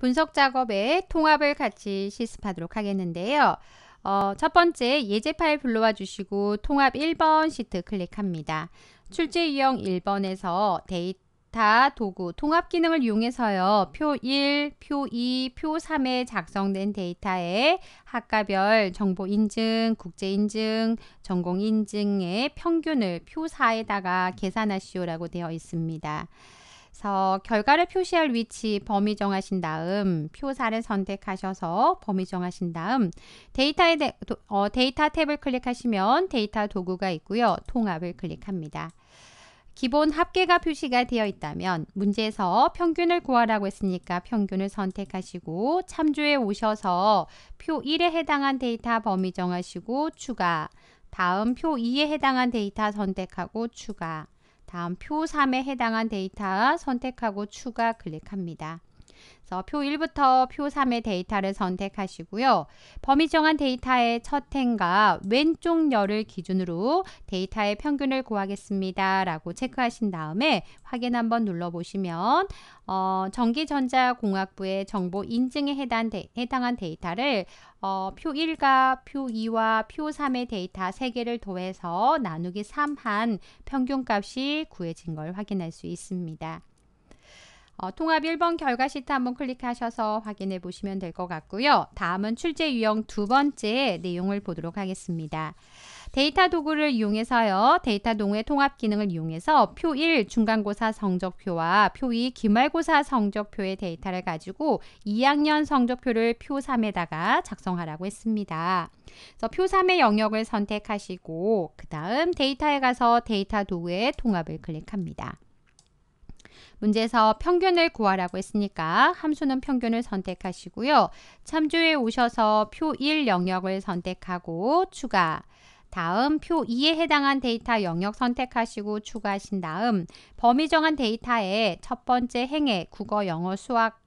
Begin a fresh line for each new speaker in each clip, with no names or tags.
분석 작업에 통합을 같이 실습하도록 하겠는데요. 어, 첫 번째 예제 파일 불러와 주시고 통합 1번 시트 클릭합니다. 출제 유형 1번에서 데이터 도구 통합 기능을 이용해서요. 표 1, 표 2, 표 3에 작성된 데이터에 학과별 정보 인증, 국제 인증, 전공 인증의 평균을 표 4에다가 계산하시오라고 되어 있습니다. 그래서 결과를 표시할 위치 범위 정하신 다음 표사를 선택하셔서 범위 정하신 다음 데이터에 대, 어, 데이터 탭을 클릭하시면 데이터 도구가 있고요. 통합을 클릭합니다. 기본 합계가 표시가 되어 있다면 문제에서 평균을 구하라고 했으니까 평균을 선택하시고 참조에 오셔서 표 1에 해당한 데이터 범위 정하시고 추가 다음 표 2에 해당한 데이터 선택하고 추가 다음 표 3에 해당한 데이터 선택하고 추가 클릭합니다. 그래서 표 1부터 표 3의 데이터를 선택하시고요. 범위 정한 데이터의 첫 행과 왼쪽 열을 기준으로 데이터의 평균을 구하겠습니다. 라고 체크하신 다음에 확인 한번 눌러보시면 어, 전기전자공학부의 정보 인증에 해당 데, 해당한 데이터를 어, 표 1과 표 2와 표 3의 데이터 3개를 더해서 나누기 3한 평균값이 구해진 걸 확인할 수 있습니다. 어, 통합 1번 결과 시트 한번 클릭하셔서 확인해 보시면 될 것 같고요. 다음은 출제 유형 두 번째 내용을 보도록 하겠습니다. 데이터 도구를 이용해서요. 데이터 동호회 통합 기능을 이용해서 표 1 중간고사 성적표와 표 2 기말고사 성적표의 데이터를 가지고 2학년 성적표를 표 3에다가 작성하라고 했습니다. 그래서 표 3의 영역을 선택하시고 그 다음 데이터에 가서 데이터 도구의 통합을 클릭합니다. 문제에서 평균을 구하라고 했으니까 함수는 평균을 선택하시고요. 참조에 오셔서 표 1 영역을 선택하고 추가 다음 표 2에 해당한 데이터 영역 선택하시고 추가하신 다음 범위 정한 데이터의 첫 번째 행에 국어, 영어, 수학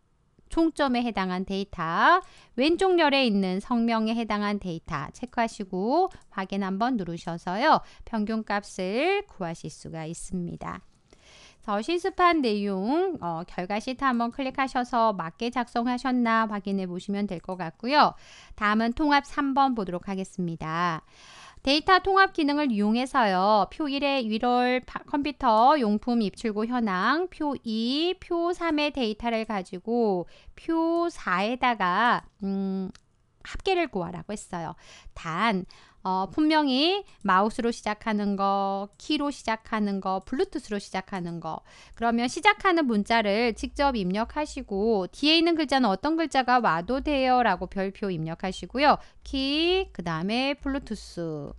총점에 해당한 데이터, 왼쪽 열에 있는 성명에 해당한 데이터 체크하시고 확인 한번 누르셔서요. 평균값을 구하실 수가 있습니다. 그래 실습한 내용 어, 결과 시트 한번 클릭하셔서 맞게 작성하셨나 확인해 보시면 될 것 같고요. 다음은 통합 3번 보도록 하겠습니다. 데이터 통합 기능을 이용해서요. 표 1의 1월 컴퓨터 용품 입출고 현황, 표 2, 표 3의 데이터를 가지고 표 4에다가 음, 합계를 구하라고 했어요. 단 어, 분명히 마우스로 시작하는 거, 키로 시작하는 거, 블루투스로 시작하는 거. 그러면 시작하는 문자를 직접 입력하시고 뒤에 있는 글자는 어떤 글자가 와도 돼요 라고 별표 입력하시고요. 키, 그 다음에 블루투스.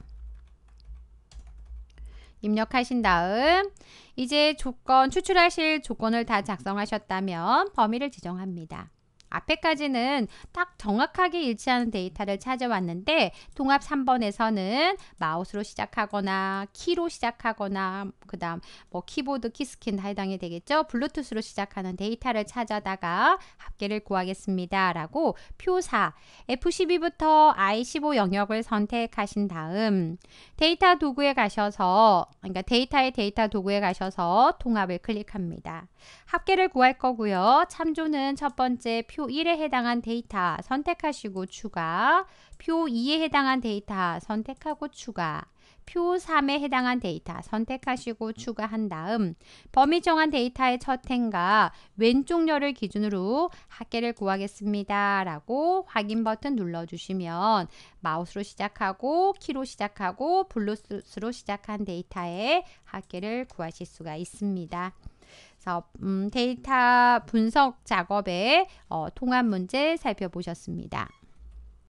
입력하신 다음 이제 조건 추출하실 조건을 다 작성하셨다면 범위를 지정합니다. 앞에까지는 딱 정확하게 일치하는 데이터를 찾아왔는데 통합 3번에서는 마우스로 시작하거나 키로 시작하거나 그 다음 뭐 키보드 키스킨 해당이 되겠죠. 블루투스로 시작하는 데이터를 찾아다가 합계를 구하겠습니다. 라고 표사 F12부터 I15 영역을 선택하신 다음 데이터 도구에 가셔서 그러니까 데이터의 데이터 도구에 가셔서 통합을 클릭합니다. 합계를 구할 거고요. 참조는 첫 번째 표표 1에 해당한 데이터 선택하시고 추가, 표 2에 해당한 데이터 선택하고 추가, 표 3에 해당한 데이터 선택하시고 추가한 다음 범위 정한 데이터의 첫 행과 왼쪽 열을 기준으로 학계를 구하겠습니다. 라고 확인 버튼 눌러주시면 마우스로 시작하고 키로 시작하고 블루스로 시작한 데이터의 학계를 구하실 수가 있습니다. 그래서 음, 데이터 분석 작업의 어, 통합 문제 살펴보셨습니다.